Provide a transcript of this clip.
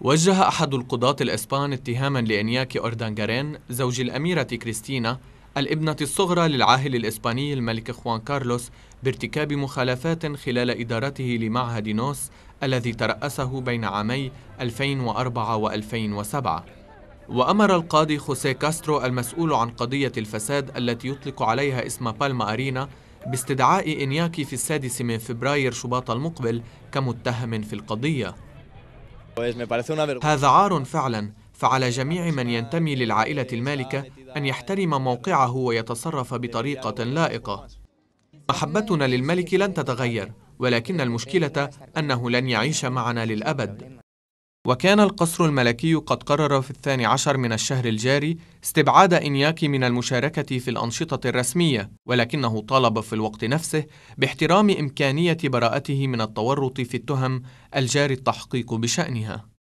وجه أحد القضاة الإسبان اتهاما لإنياكي أوردانغارين زوج الأميرة كريستينا الابنة الصغرى للعاهل الإسباني الملك خوان كارلوس بارتكاب مخالفات خلال إدارته لمعهد نوس الذي ترأسه بين عامي 2004 و2007 وأمر القاضي خوسيه كاسترو المسؤول عن قضية الفساد التي يطلق عليها اسم بالما أرينا باستدعاء إنياكي في السادس من فبراير شباط المقبل كمتهم في القضية هذا عار فعلا فعلى جميع من ينتمي للعائلة المالكة أن يحترم موقعه ويتصرف بطريقة لائقة محبتنا للملك لن تتغير ولكن المشكلة أنه لن يعيش معنا للأبد وكان القصر الملكي قد قرر في الثاني عشر من الشهر الجاري استبعاد إنياكي من المشاركة في الأنشطة الرسمية ولكنه طالب في الوقت نفسه باحترام إمكانية براءته من التورط في التهم الجاري التحقيق بشأنها